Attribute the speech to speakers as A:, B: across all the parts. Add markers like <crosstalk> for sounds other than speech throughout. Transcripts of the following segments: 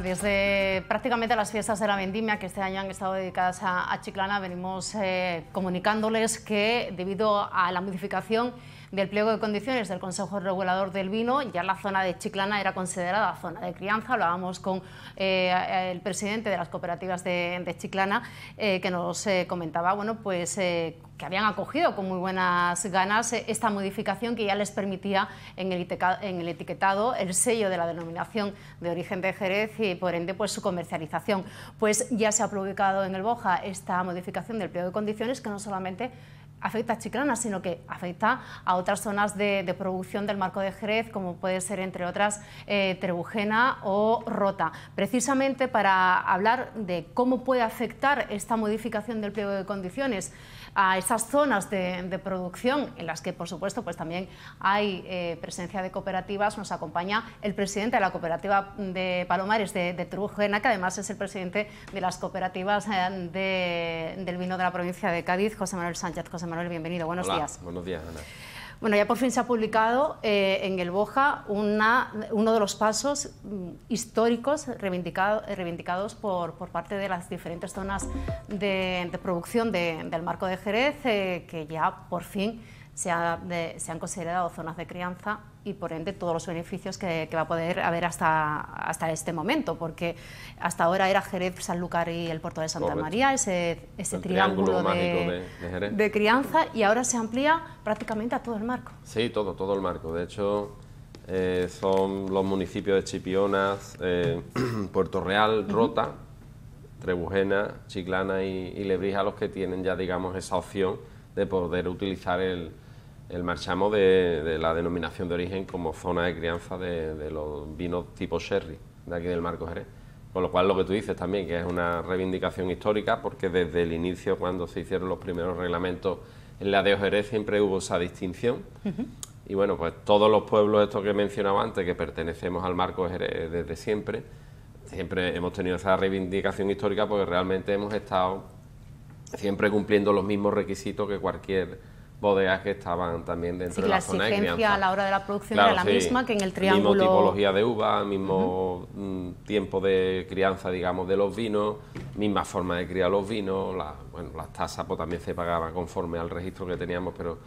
A: desde prácticamente las fiestas de la vendimia, que este año han estado dedicadas a, Chiclana, venimos eh, comunicándoles que debido a la modificación del pliego de condiciones del Consejo Regulador del Vino, ya la zona de Chiclana era considerada zona de crianza. Hablábamos con eh, el presidente de las cooperativas de, Chiclana eh, que nos eh, comentaba, bueno, pues que habían acogido con muy buenas ganas esta modificación que ya les permitía en el, en el, etiquetado el sello de la denominación de origen de Jerez y por ende pues su comercialización. Pues ya se ha publicado en el Boja esta modificación del pliego de condiciones que no solamente afecta a Chiclana, sino que afecta a otras zonas de, producción del marco de Jerez, como puede ser, entre otras, eh, Trebujena o Rota. Precisamente para hablar de cómo puede afectar esta modificación del pliego de condiciones a esas zonas de, producción, en las que, por supuesto, pues también hay eh, presencia de cooperativas, nos acompaña el presidente de la cooperativa de Palomares de, Trebujena, que además es el presidente de las cooperativas eh, del vino de la provincia de Cádiz, José Manuel Sánchez. Manuel, bienvenido. Buenos días. Buenos días, Ana. Bueno, ya por fin se ha publicado eh, en el Boja uno de los pasos mm, históricos eh, reivindicados por, parte de las diferentes zonas de, producción del marco de Jerez, eh, que ya por fin se, han considerado zonas de crianza y por ende todos los beneficios que, va a poder haber hasta, hasta este momento, porque hasta ahora era Jerez, Sanlúcar y el puerto de Santa María, ese, triángulo,
B: de,
A: crianza, y ahora se amplía prácticamente a todo el marco.
B: Sí, todo, todo el marco. De hecho, eh, son los municipios de Chipionas, eh, <clears throat> Puerto Real, Rota, Trebujena, Chiclana y Lebrija los que tienen ya, digamos, esa opción de poder utilizar el, marchamo de, la denominación de origen como zona de crianza de, los vinos tipo sherry de aquí del Marco Jerez. Con lo cual lo que tú dices también, que es una reivindicación histórica, porque desde el inicio, cuando se hicieron los primeros reglamentos en la de Jerez, siempre hubo esa distinción. Y bueno, pues todos los pueblos estos que mencionaba antes, que pertenecemos al Marco Jerez desde siempre, siempre hemos tenido esa reivindicación histórica porque realmente hemos estado siempre cumpliendo los mismos requisitos que cualquier bodega que estaban también dentro de la, la zona de a
A: la hora de la producción era la misma que en el triángulo. Mismo tipología
B: de uva, mismo mm, tiempo de crianza, digamos, de los vinos, misma forma de criar los vinos, bueno, las tasas pues, también se pagaban conforme al registro que teníamos, pero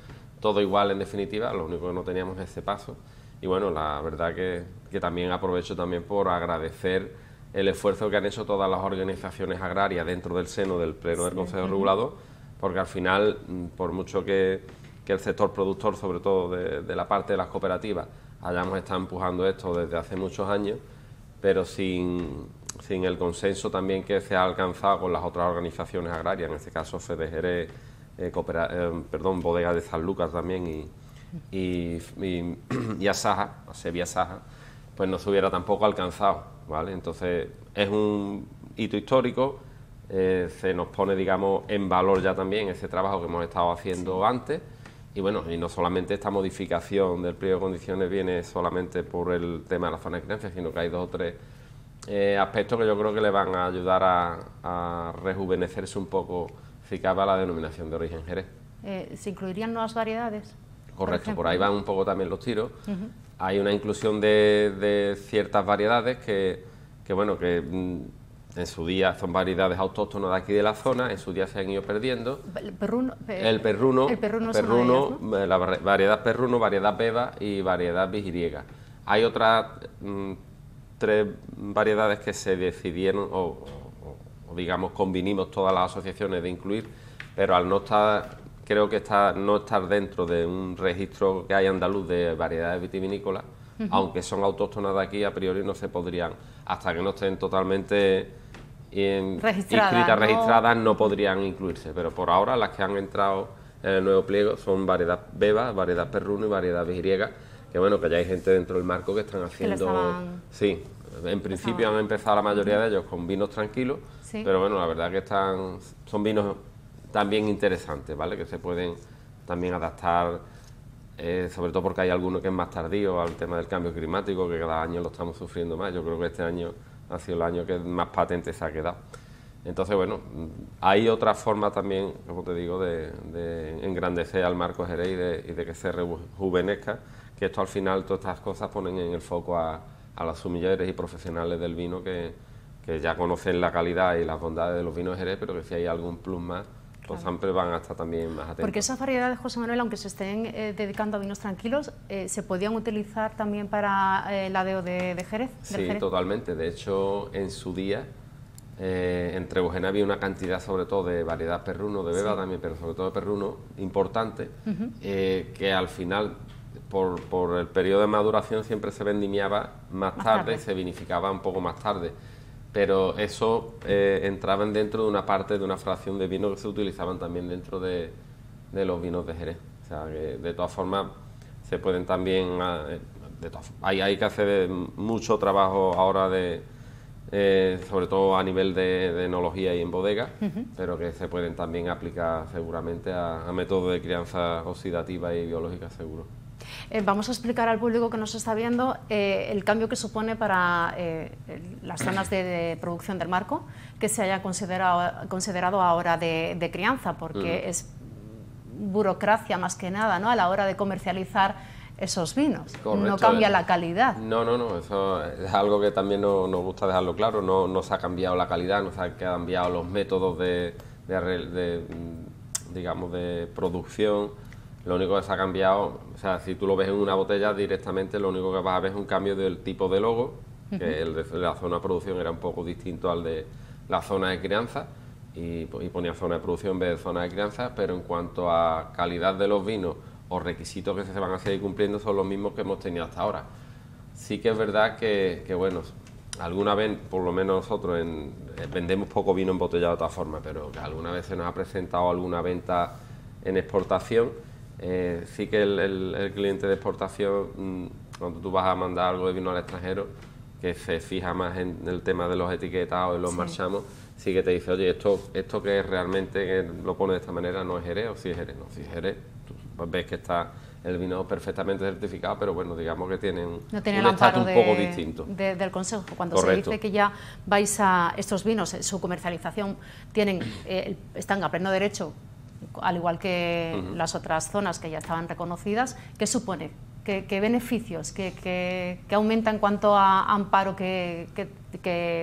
B: todo igual en definitiva, lo único que no teníamos es ese paso. Y bueno, la verdad que, que también aprovecho también por agradecer el esfuerzo que han hecho todas las organizaciones agrarias dentro del seno del Pleno del Consejo Regulador, porque al final, mm, por mucho que, el sector productor, sobre todo de, la parte de las cooperativas, hayamos estado empujando esto desde hace muchos años, pero sin, el consenso también que se ha alcanzado con las otras organizaciones agrarias, en este caso FEDEGERE, eh, eh, perdón, Bodega de San Lucas también y, Asaja, Sevilla Asaja, pues no se hubiera tampoco alcanzado ¿vale? Entonces es un hito histórico, eh, se nos pone, digamos, en valor ya también ese trabajo que hemos estado haciendo antes y bueno, y no solamente esta modificación del pliego de condiciones viene solamente por el tema de la zona de creencia, sino que hay dos o tres eh, aspectos que yo creo que le van a ayudar a, rejuvenecerse un poco, si cabe, a la denominación de origen Jerez.
A: Eh, ¿Se incluirían nuevas variedades? Correcto, por, ahí van un
B: poco también los tiros hay una inclusión de, ciertas variedades que, bueno, que mm, en su día son variedades autóctonas de aquí de la zona, en su día se han ido perdiendo.
A: El perruno. el
B: perruno, eh, la variedad perruno, variedad beba y variedad vigiriega. Hay otras mm, tres variedades que se decidieron, o, digamos, convinimos todas las asociaciones de incluir, pero al no estar creo que está, no estar dentro de un registro que hay andaluz de variedades vitivinícolas, aunque son autóctonas de aquí, a priori no se podrían, hasta que no estén totalmente inscritas, registradas, no podrían incluirse. Pero por ahora las que han entrado en el nuevo pliego son variedad beba, variedad perruno y variedad viriega, que bueno, que ya hay gente dentro del marco que están haciendo... sí, en principio han empezado la mayoría de ellos con vinos tranquilos, pero bueno, la verdad que están son vinos también interesantes, ¿vale? Que se pueden también adaptar, eh, sobre todo porque hay algunos que es más tardío al tema del cambio climático, que cada año lo estamos sufriendo más. Yo creo que este año ha sido el año que más patente se ha quedado. Entonces, bueno, hay otra forma también, como te digo, de, de engrandecer al marco Jerez y de, que se rejuvenezca, que esto al final, todas estas cosas ponen en el foco a, a los sumilleres y profesionales del vino que, que, ya conocen la calidad y las bondades de los vinos Jerez, pero que si hay algún plus más, los Samples van a también más atentos. Porque esas
A: variedades, José Manuel, aunque se estén eh, dedicando a vinos tranquilos, eh, ¿se podían utilizar también para eh, la el de, Jerez? Sí,
B: totalmente. De hecho, en su día, entre Trebujena había una cantidad, sobre todo, de variedad perruno, de beba también, pero sobre todo de perruno, importante, que al final por, el periodo de maduración siempre se vendimiaba más, tarde, tarde, se vinificaba un poco más tarde pero eso entraba eh, entraban dentro de una parte de una fracción de vino que se utilizaban también dentro de, los vinos de Jerez. O sea, de todas formas se pueden también... Ah, eh, hay, que hacer eh, mucho trabajo ahora de... sobre todo a nivel de, enología y en bodega, pero que se pueden también aplicar seguramente a métodos de crianza oxidativa y biológica seguro.
A: Eh, vamos a explicar al público que nos está viendo eh, el cambio que supone para eh, las zonas de, producción del marco que se haya considerado, considerado ahora de, crianza, porque es burocracia más que nada ¿no? a la hora de comercializar esos vinos. no cambia la calidad.
B: No, no, no, eso es algo que también nos gusta dejarlo claro. No, se ha cambiado la calidad, no se han cambiado los métodos mm, digamos, de producción. Lo único que se ha cambiado, o sea, si tú lo ves en una botella directamente, lo único que vas a ver es un cambio del tipo de logo, que la zona de producción era un poco distinto al de la zona de crianza y, ponía zona de producción en vez de zona de crianza, pero en cuanto a calidad de los vinos o requisitos que se van a seguir cumpliendo son los mismos que hemos tenido hasta ahora. Sí que es verdad que, bueno, alguna vez, por lo menos nosotros, en, eh, vendemos poco vino embotellado de otra forma, pero que alguna vez se nos ha presentado alguna venta en exportación eh, sí que el, cliente de exportación, mm, cuando tú vas a mandar algo de vino al extranjero, que se fija más en el tema de los etiquetados y los marchamos, sí que te dice, oye, esto, esto que realmente lo pone de esta manera no es Jerez o si es Jerez, no, si es Jerez, pues, ves que está el vino perfectamente certificado, pero bueno, digamos que tienen no tiene un estatus un poco distinto.
A: del Consejo, cuando se dice que ya vais a estos vinos, eh, su comercialización, tienen, eh, están a pleno derecho al igual que las otras zonas que ya estaban reconocidas, ¿qué supone? ¿Qué, beneficios? ¿Qué, aumenta en cuanto a amparo que,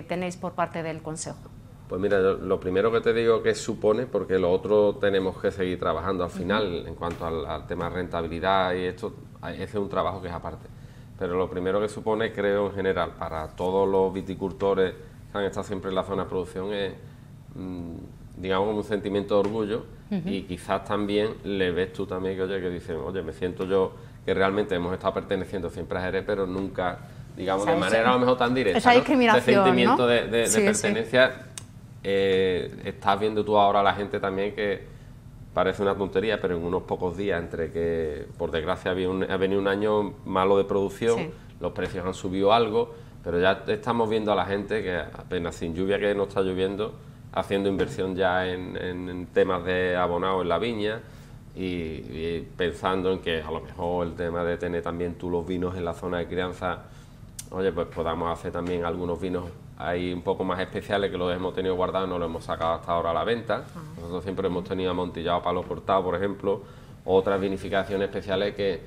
A: tenéis por parte del Consejo?
B: Pues mira, lo primero que te digo que supone, porque lo otro tenemos que seguir trabajando al final, en cuanto al, tema de rentabilidad y esto, ese es un trabajo que es aparte. Pero lo primero que supone, creo en general, para todos los viticultores que han estado siempre en la zona de producción es... Mm, digamos, un sentimiento de orgullo y quizás también le ves tú también que, oye, que dicen, oye, me siento yo que realmente hemos estado perteneciendo siempre a Jerez, pero nunca, digamos, de manera a lo mejor tan directa. Ese sentimiento de, pertenencia. Eh, estás viendo tú ahora a la gente también que parece una tontería, pero en unos pocos días, entre que por desgracia ha venido un año malo de producción, los precios han subido algo, pero ya estamos viendo a la gente que apenas sin lluvia que no está lloviendo, haciendo inversión ya en, temas de abonado en la viña y, pensando en que a lo mejor el tema de tener también tú los vinos en la zona de crianza, oye, pues podamos hacer también algunos vinos ahí un poco más especiales que los hemos tenido guardados, no los hemos sacado hasta ahora a la venta. Ah. Nosotros siempre hemos tenido amontillado palo cortado, por ejemplo, otras vinificaciones especiales que,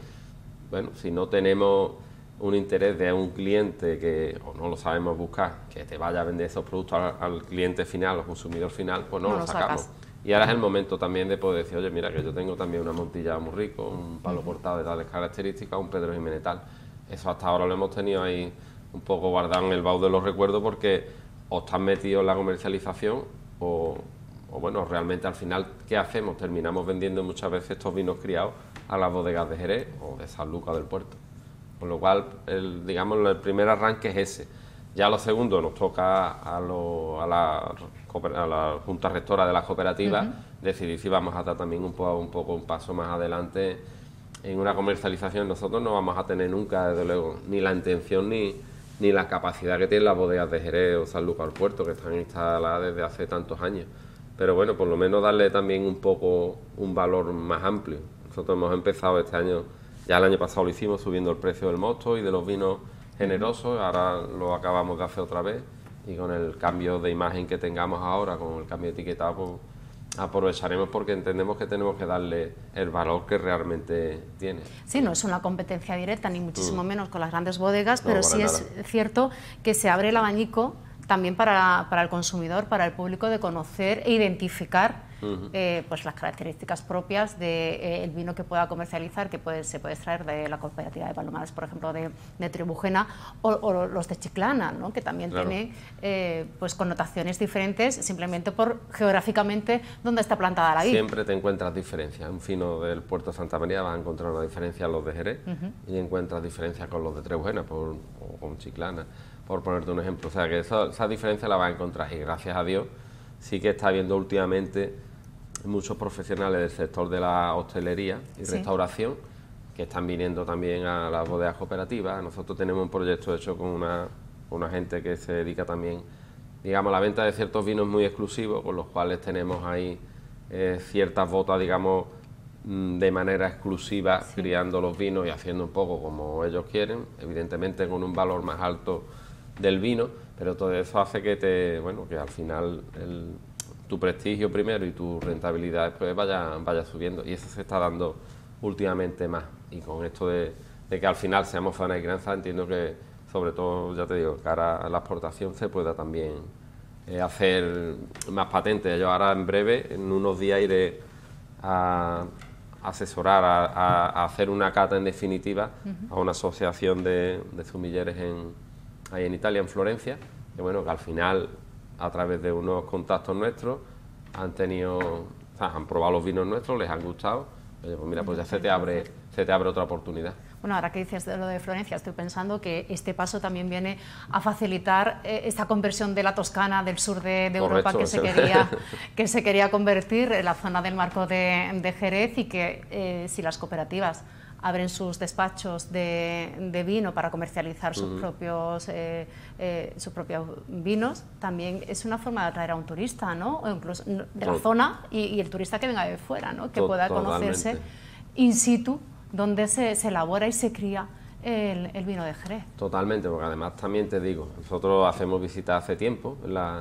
B: bueno, si no tenemos un interés de un cliente que o no lo sabemos buscar, que te vaya a vender esos productos al, cliente final, al consumidor final, pues no, lo sacamos. Y ahora es el momento también de poder decir, oye, mira, que yo tengo también una montilla muy rico, un palo cortado de tales características, un Pedro Jiménez tal. Eso hasta ahora lo hemos tenido ahí un poco guardado en el bau de los recuerdos porque o estás metido en la comercialización o, o bueno, realmente al final, ¿qué hacemos? Terminamos vendiendo muchas veces estos vinos criados a las bodegas de Jerez o de San Lucas del Puerto. Con lo cual, el, digamos, el primer arranque es ese. Ya lo segundo nos toca a, a, la, Junta Rectora de las cooperativas decidir si vamos a dar también un poco, un poco un paso más adelante en una comercialización. Nosotros no vamos a tener nunca, desde luego, ni la intención ni, ni la capacidad que tienen las bodegas de Jerez o San Lucas Puerto, que están instaladas desde hace tantos años. Pero bueno, por lo menos darle también un poco un valor más amplio. Nosotros hemos empezado este año ya el año pasado lo hicimos subiendo el precio del mosto y de los vinos generosos, ahora lo acabamos de hacer otra vez y con el cambio de imagen que tengamos ahora, con el cambio de etiquetado, pues, aprovecharemos porque entendemos que tenemos que darle el valor que realmente tiene.
A: Sí, no es una competencia directa, ni muchísimo mm. menos con las grandes bodegas, pero sí es cierto que se abre el abanico también para el consumidor, para el público, de conocer e identificar eh, pues las características propias del de, eh, vino que pueda comercializar, que se puede extraer de la cooperativa de Palomares, por ejemplo, de, Tribujena, o, los de Chiclana, que también tiene eh, pues connotaciones diferentes simplemente por geográficamente dónde está plantada la vid. Siempre
B: te encuentras diferencias. Un fino del puerto de Santa María va a encontrar una diferencia a los de Jerez y encuentras diferencias con los de Tribujena o con Chiclana, por ponerte un ejemplo. O sea que esa diferencia la va a encontrar y gracias a Dios sí que está viendo últimamente muchos profesionales del sector de la hostelería y restauración que están viniendo también a las bodegas cooperativas. Nosotros tenemos un proyecto hecho con una, una gente que se dedica también, digamos, a la venta de ciertos vinos muy exclusivos, con los cuales tenemos ahí eh, ciertas botas, digamos, mm, de manera exclusiva, criando los vinos y haciendo un poco como ellos quieren, evidentemente con un valor más alto del vino pero todo eso hace que te, bueno, que al final tu prestigio primero y tu rentabilidad después vaya, vaya subiendo. Y eso se está dando últimamente más. Y con esto de, que al final seamos zona de crianza entiendo que, sobre todo, ya te digo, cara a la exportación se pueda también eh, hacer más patente. Yo ahora en breve, en unos días, iré a asesorar, a, hacer una cata en definitiva a una asociación de, de sumilleres en, ahí en Italia, en Florencia, que bueno, que al final, a través de unos contactos nuestros, han tenido, han probado los vinos nuestros, les han gustado, pues mira, pues ya se te abre, te abre otra oportunidad.
A: Bueno, ahora que dices de lo de Florencia, estoy pensando que este paso también viene a facilitar eh, esta conversión de la Toscana del sur de, Europa que se, quería, <laughs> que se quería convertir en la zona del marco de, Jerez y que eh, si las cooperativas abren sus despachos de, vino para comercializar sus, propios, eh, eh, sus propios vinos, también es una forma de atraer a un turista, ¿no? incluso de la zona y, el turista que venga de fuera, ¿no? Que pueda conocerse in situ donde se, elabora y se cría el, vino de Jerez.
B: Totalmente, porque además también te digo, nosotros hacemos visitas hace tiempo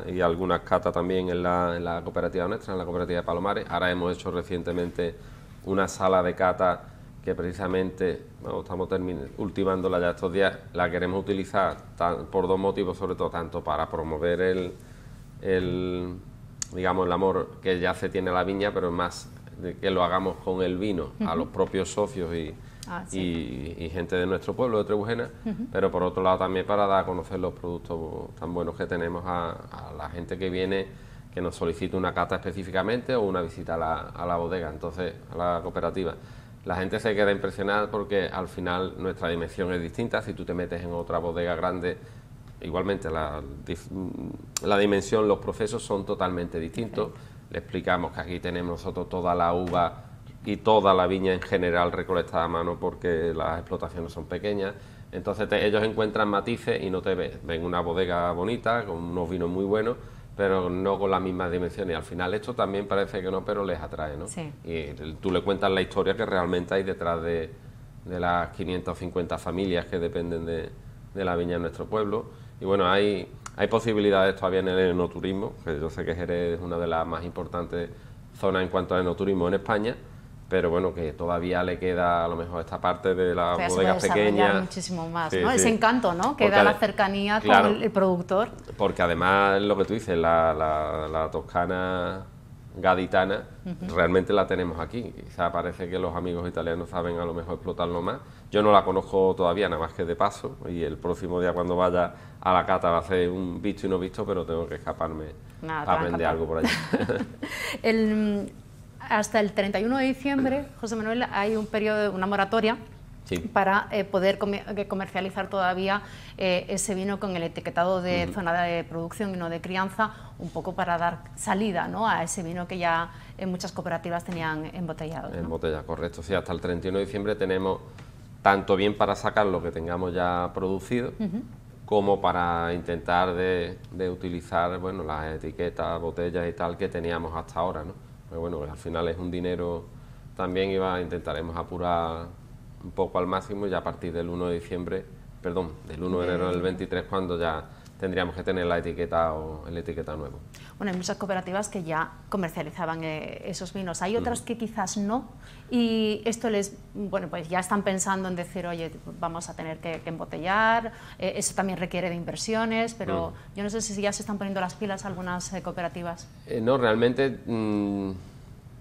B: y algunas catas también en la, en la, cooperativa nuestra, en la cooperativa de Palomares. Ahora hemos hecho recientemente una sala de cata que precisamente bueno, estamos ultimándola ya estos días, la queremos utilizar por dos motivos, sobre todo tanto para promover el, digamos, el amor que ya se tiene a la viña, pero más que lo hagamos con el vino a los propios socios ah, y, gente de nuestro pueblo, de Trebujena, pero por otro lado también para dar a conocer los productos tan buenos que tenemos a, la gente que viene que nos solicite una cata específicamente o una visita a la, a la bodega, entonces a la cooperativa. La gente se queda impresionada porque al final nuestra dimensión es distinta. Si tú te metes en otra bodega grande, igualmente la, dimensión, los procesos son totalmente distintos. Le explicamos que aquí tenemos nosotros toda la uva y toda la viña en general recolectada a mano porque las explotaciones son pequeñas. Entonces ellos encuentran matices y no te ven. Ven una bodega bonita, con unos vinos muy buenos, pero no con las mismas dimensiones. Al final esto también parece que no, pero les atrae, ¿no? Y tú le cuentas la historia que realmente hay detrás de, de las 550 familias que dependen de, de, la viña en nuestro pueblo. Y bueno, hay, hay posibilidades todavía en el enoturismo, que yo sé que Jerez es una de las más importantes zonas en cuanto a enoturismo en España pero bueno, que todavía le queda a lo mejor esta parte de la bodega pequeña bodegas pequeñas. muchísimo
A: más, ¿no? Ese encanto, ¿no? Que da la cercanía con el, productor.
B: Porque además, lo que tú dices, la, la, toscana gaditana, realmente la tenemos aquí. Quizá parece que los amigos italianos saben a lo mejor explotarlo más. Yo no la conozco todavía, nada más que de paso, y el próximo día cuando vaya a la cata va a ser un visto y no visto, pero tengo que escaparme a vender algo por allí.
A: <laughs> el, hasta el 31 de diciembre, José Manuel, hay un periodo, una moratoria para eh, poder eh, comercializar todavía eh, ese vino con el etiquetado de zona de producción y no de crianza, un poco para dar salida a ese vino que ya muchas cooperativas tenían embotellado. En
B: botella, correcto. Sí, hasta el 31 de diciembre tenemos tanto bien para sacar lo que tengamos ya producido, como para intentar de, utilizar bueno, las etiquetas, botellas y tal que teníamos hasta ahora. ¿no? Pero pues bueno, al final es un dinero también iba, intentaremos apurar un poco al máximo y a partir del 1 de diciembre, perdón, del 1 de enero del 23 cuando ya tendríamos que tener la etiqueta o el etiqueta nuevo.
A: Bueno, hay muchas cooperativas que ya comercializaban eh, esos vinos, hay otras que quizás no y esto les, bueno, pues ya están pensando en decir, oye, vamos a tener que, embotellar, eh, eso también requiere de inversiones, pero yo no sé si ya se están poniendo las pilas algunas eh, cooperativas.
B: no, realmente... Mm,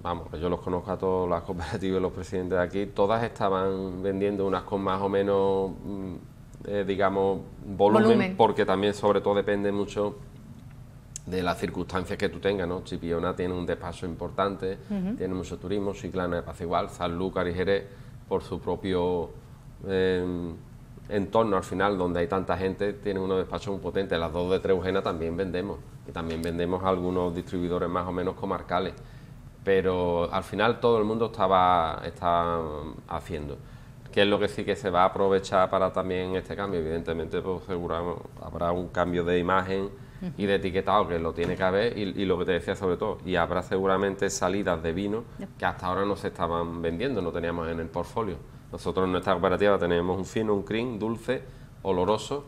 B: vamos, yo los conozco a todas las <laughs> cooperativas y los presidentes de aquí, todas estaban vendiendo unas con más o menos, mm, digamos, volumen, porque también sobre todo depende mucho de las circunstancias que tú tengas, ¿no? Chipiona tiene un despacho importante, tiene mucho turismo, ciclano de igual, Sanlúcar y Jerez por su propio em, entorno al final, donde hay tanta gente, tiene unos despachos muy potente... Las dos de Treugena también vendemos, y también vendemos a algunos distribuidores más o menos comarcales, pero al final todo el mundo estaba, está mm, haciendo. ¿Qué es lo que sí que se va a aprovechar para también este cambio? Evidentemente, pues seguro habrá un cambio de imagen y de etiquetado, que lo tiene que haber, y, lo que te decía sobre todo, y habrá seguramente salidas de vino que hasta ahora no se estaban vendiendo, no teníamos en el portfolio. Nosotros en nuestra cooperativa tenemos un fino, un cream, dulce, oloroso,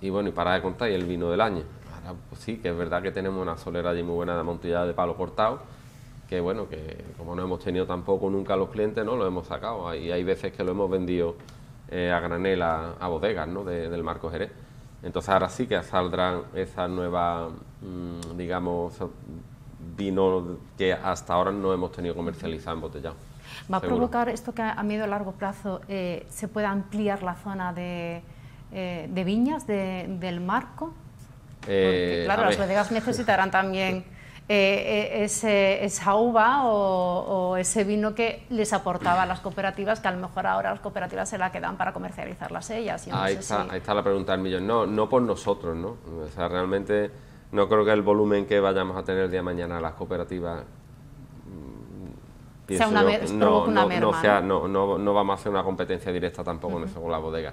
B: y bueno, y para de contar, y el vino del año. Ahora, pues sí, que es verdad que tenemos una solera allí muy buena de amontillada de palo cortado, que bueno, que como no hemos tenido tampoco nunca los clientes, no lo hemos sacado. Y hay veces que lo hemos vendido eh, a granel a, bodegas ¿no? del Marco Jerez. Entonces ahora sí que saldrán esas nuevas, mm, digamos, vino que hasta ahora no hemos tenido comercializado en botella. ¿Va a provocar
A: esto que a medio y largo plazo eh, se pueda ampliar la zona de, eh, viñas del marco?
B: Eh, Porque, claro, las bodegas
A: necesitarán también <laughs> Eh, eh, ese, esa uva o, ese vino que les aportaba a las cooperativas, que a lo mejor ahora las cooperativas se la quedan para comercializarlas ellas. ahí, está,
B: ahí está la pregunta del millón. No, no por nosotros, ¿no? O sea, realmente no creo que el volumen que vayamos a tener día de mañana las cooperativas mm, sea una, no, una sea, no, vamos a hacer una competencia directa tampoco con la bodega.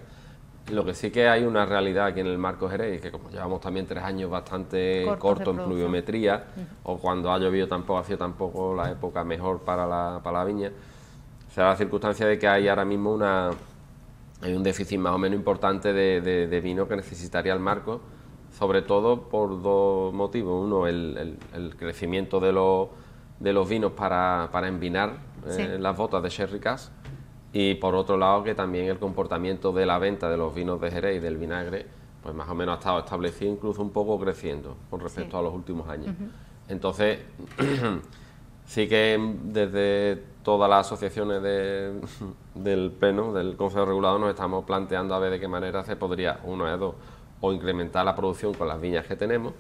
B: Lo que sí que hay una realidad aquí en el marco Jerez que como llevamos también tres años bastante corto, en pluviometría, o cuando ha llovido tampoco ha sido tampoco la época mejor para la, para la viña, ...se da la circunstancia de que hay ahora mismo una hay un déficit más o menos importante de, vino que necesitaría el marco, sobre todo por dos motivos. Uno, el, crecimiento de los, de los vinos para, para envinar eh, las botas de Sherry Cass y por otro lado, que también el comportamiento de la venta de los vinos de Jerez y del vinagre, pues más o menos ha estado establecido, incluso un poco creciendo con respecto a los últimos años. Entonces, <clears throat> sí que desde todas las asociaciones <laughs> del PENO, del Consejo Regulador, nos estamos planteando a ver de qué manera se podría, uno de dos, o incrementar la producción con las viñas que tenemos,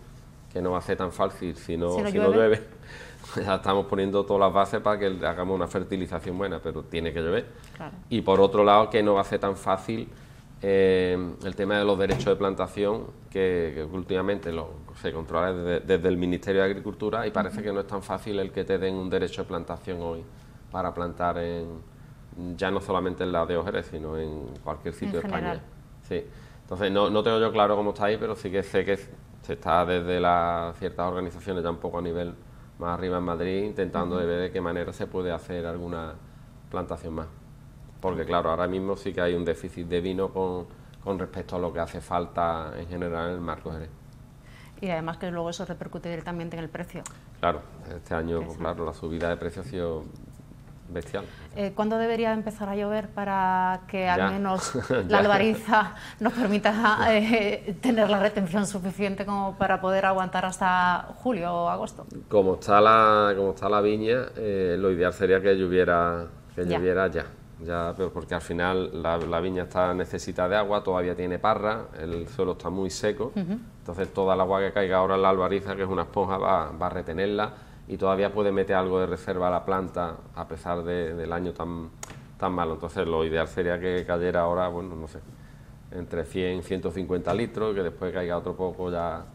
B: que no va a ser tan fácil si no, llueve. <laughs> ya estamos poniendo todas las bases para que hagamos una fertilización buena, pero tiene que llover. Y por otro lado, que no va a ser tan fácil eh, el tema de los derechos de plantación, que, últimamente lo, se controla desde, el Ministerio de Agricultura y parece que no es tan fácil el que te den un derecho de plantación hoy para plantar en ya no solamente en la de Ojere, sino en cualquier sitio de España. Sí. Entonces, no, no tengo yo claro cómo está ahí, pero sí que sé que se está desde las ciertas organizaciones ya un poco a nivel más arriba en Madrid intentando ver de qué manera se puede hacer alguna plantación más. Porque claro, ahora mismo sí que hay un déficit de vino con, con respecto a lo que hace falta en general en el marco Jerez.
A: Y además que luego eso repercute directamente en el precio.
B: Claro, este año, claro, la subida de precio ha sido
A: eh, ¿Cuándo debería empezar a llover para que al menos <laughs> la albariza nos permita eh, tener la retención suficiente como para poder aguantar hasta julio o agosto?
B: Como está la, como está la viña, eh, lo ideal sería que lloviera, que ya. lloviera ya. ya. porque al final la, viña está necesita de agua, todavía tiene parra, el suelo está muy seco, entonces toda el agua que caiga ahora en la albariza, que es una esponja, va, va a retenerla y todavía puede meter algo de reserva a la planta a pesar del año tan, tan malo. Entonces lo ideal sería que cayera ahora, bueno, no sé, entre 100 y 150 litros, que después caiga otro poco ya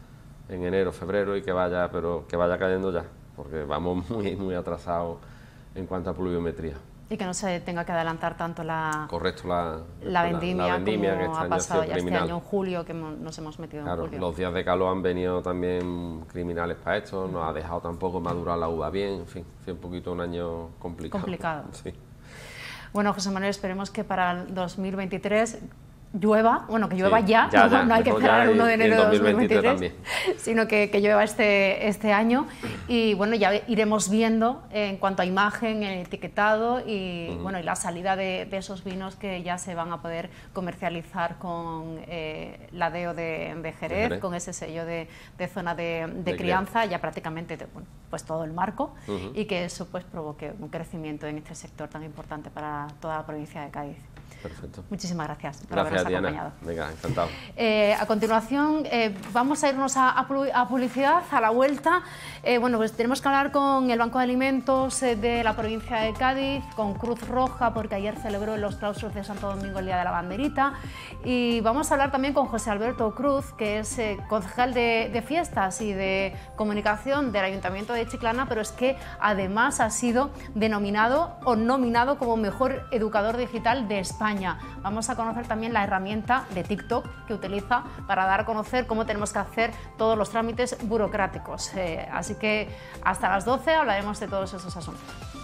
B: en enero, febrero y que vaya, pero que vaya cayendo ya, porque vamos <laughs> muy, muy atrasados en cuanto a pluviometría.
A: Y que no se tenga que adelantar tanto la,
B: Correcto, la, la vendimia, como este ha pasado ya este año en
A: julio, que nos hemos metido en Los
B: días de calor han venido también criminales para esto, no ha dejado tampoco madurar la uva bien, en fin, fue un poquito un año complicado. Complicado. <laughs>
A: Bueno, José Manuel, esperemos que para el 2023 llueva, bueno, que llueva ya, no, hay que esperar el 1 de enero de 2023, sino que, que, llueva este, este año y bueno, ya iremos viendo en cuanto a imagen, etiquetado y, bueno, y la salida de, esos vinos que ya se van a poder comercializar con eh, la DEO de, Jerez, con ese sello de, zona de, crianza, ya prácticamente pues todo el marco y que eso pues provoque un crecimiento en este sector tan importante para toda la provincia de Cádiz. Perfecto. Muchísimas gracias gracias, Venga, encantado. Eh, a continuación, eh, vamos a irnos a, publicidad, a la vuelta. Eh, bueno, pues tenemos que hablar con el Banco de Alimentos de la provincia de Cádiz, con Cruz Roja, porque ayer celebró los clausos de Santo Domingo el Día de la Banderita. Y vamos a hablar también con José Alberto Cruz, que es concejal de, de fiestas y de comunicación del Ayuntamiento de Chiclana, pero es que además ha sido denominado o nominado como mejor educador digital de España. Vamos a conocer también la herramienta de TikTok que utiliza para dar a conocer cómo tenemos que hacer todos los trámites burocráticos. Eh, así que hasta las 12 hablaremos de todos esos asuntos.